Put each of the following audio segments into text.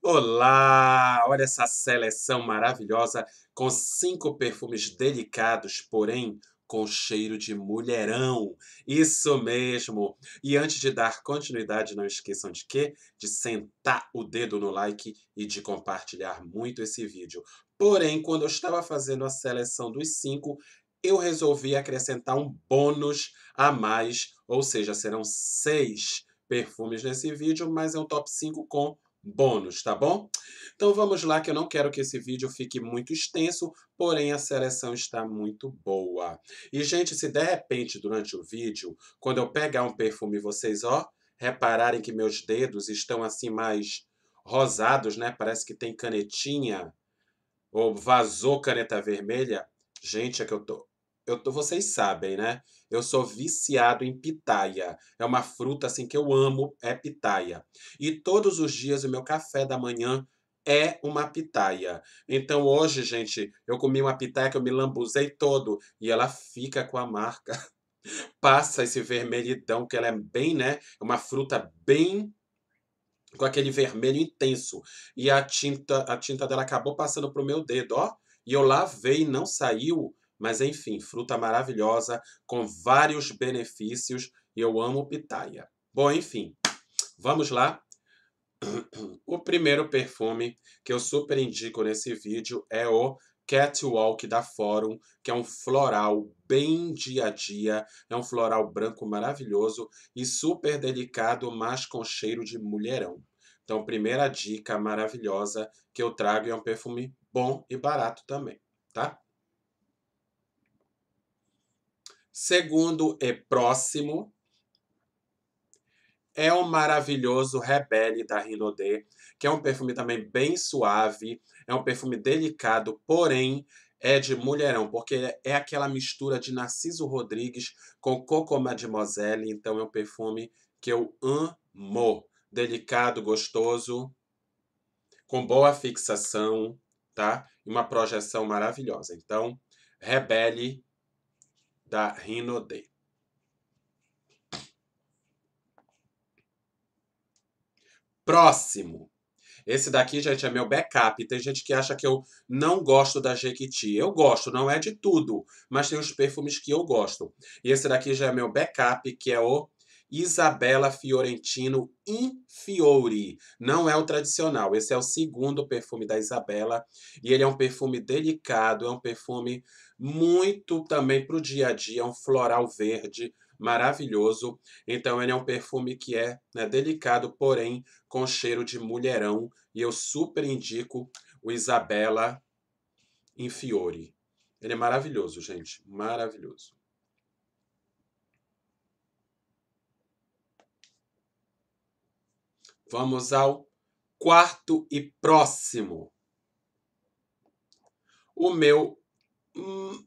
Olá! Olha essa seleção maravilhosa com cinco perfumes delicados, porém com cheiro de mulherão. Isso mesmo! E antes de dar continuidade, não esqueçam de quê? De sentar o dedo no like e de compartilhar muito esse vídeo. Porém, quando eu estava fazendo a seleção dos cinco, eu resolvi acrescentar um bônus a mais, ou seja, serão seis perfumes nesse vídeo, mas é um top 5 com bônus, tá bom? Então vamos lá, que eu não quero que esse vídeo fique muito extenso, porém a seleção está muito boa. E gente, se de repente durante o vídeo, quando eu pegar um perfume, vocês, ó, repararem que meus dedos estão assim mais rosados, né? Parece que tem canetinha ou vazou caneta vermelha. Gente, é que eu tô eu, vocês sabem, né? Eu sou viciado em pitaia. É uma fruta assim que eu amo, é pitaia. E todos os dias o meu café da manhã é uma pitaia. Então hoje, gente, eu comi uma pitaia que eu me lambuzei todo e ela fica com a marca. Passa esse vermelhidão que ela é bem, né? É uma fruta bem com aquele vermelho intenso. E a tinta, a tinta dela acabou passando pro meu dedo, ó. E eu lavei, não saiu. Mas enfim, fruta maravilhosa com vários benefícios e eu amo pitaia. Bom, enfim, vamos lá. O primeiro perfume que eu super indico nesse vídeo é o Catwalk da Fórum, que é um floral bem dia a dia, é um floral branco maravilhoso e super delicado, mas com cheiro de mulherão. Então, primeira dica maravilhosa que eu trago é um perfume bom e barato também, tá? Segundo e é próximo é o maravilhoso Rebelle da Rinode, que é um perfume também bem suave, é um perfume delicado, porém é de mulherão, porque é aquela mistura de Narciso Rodrigues com Coco Mademoiselle, então é um perfume que eu amo. Delicado, gostoso, com boa fixação, tá? E uma projeção maravilhosa. Então, Rebelle da Rinode. Próximo. Esse daqui, gente, é meu backup. Tem gente que acha que eu não gosto da Jequiti. Eu gosto, não é de tudo, mas tem os perfumes que eu gosto. E esse daqui já é meu backup, que é o Isabella Fiorentino Infiore. Não é o tradicional, esse é o segundo perfume da Isabella e ele é um perfume delicado, é um perfume muito também para o dia a dia, é um floral verde maravilhoso. Então ele é um perfume que é né, delicado, porém com cheiro de mulherão e eu super indico o Isabella Infiore. Ele é maravilhoso, gente, maravilhoso. Vamos ao quarto e próximo. O meu hum,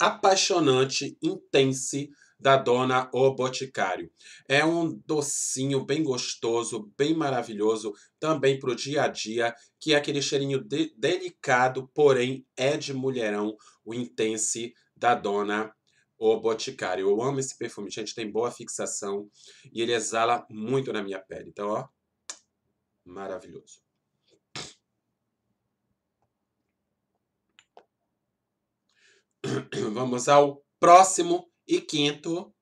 apaixonante intense da dona O Boticário. É um docinho bem gostoso, bem maravilhoso, também para o dia a dia, que é aquele cheirinho de delicado, porém é de mulherão, o intense da dona o Boticário. Eu amo esse perfume, gente, tem boa fixação e ele exala muito na minha pele. Então, ó, maravilhoso. Vamos ao próximo e quinto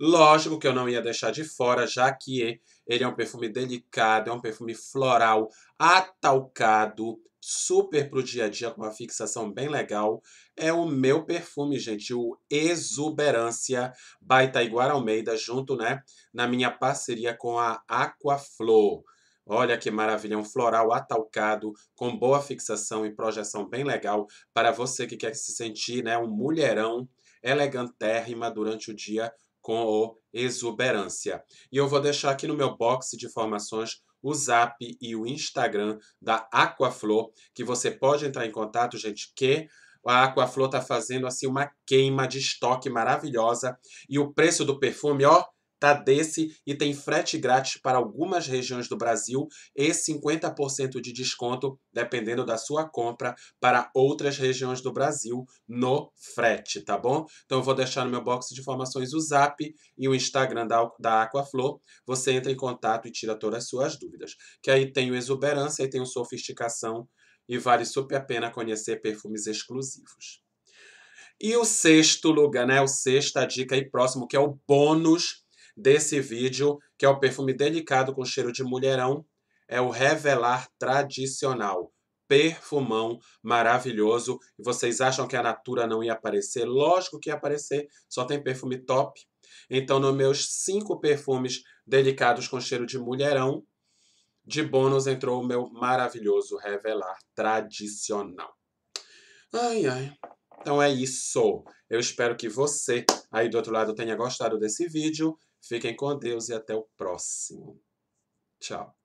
Lógico que eu não ia deixar de fora, já que ele é um perfume delicado, é um perfume floral, atalcado, super pro dia a dia, com uma fixação bem legal. É o meu perfume, gente, o Exuberância by Taiguara Almeida, junto, né, na minha parceria com a Aquaflor. Olha que maravilha, um floral atalcado, com boa fixação e projeção bem legal para você que quer se sentir né, um mulherão elegantérrima durante o dia com o Exuberância. E eu vou deixar aqui no meu box de informações o zap e o Instagram da Aquaflor, que você pode entrar em contato, gente, que a Aquaflor está fazendo assim uma queima de estoque maravilhosa e o preço do perfume, ó, tá desse e tem frete grátis para algumas regiões do Brasil e 50% de desconto, dependendo da sua compra, para outras regiões do Brasil no frete, tá bom? Então eu vou deixar no meu box de informações o zap e o Instagram da, da Aquaflor. Você entra em contato e tira todas as suas dúvidas. Que aí tem o exuberância e tem o sofisticação e vale super a pena conhecer perfumes exclusivos. E o sexto lugar, né? O sexta dica e próximo, que é o bônus desse vídeo, que é o perfume delicado com cheiro de mulherão, é o Revelar Tradicional. Perfumão maravilhoso. E vocês acham que a Natura não ia aparecer? Lógico que ia aparecer, só tem perfume top. Então, nos meus cinco perfumes delicados com cheiro de mulherão, de bônus entrou o meu maravilhoso Revelar Tradicional. Ai, ai. Então é isso. Eu espero que você aí do outro lado tenha gostado desse vídeo. Fiquem com Deus e até o próximo. Tchau.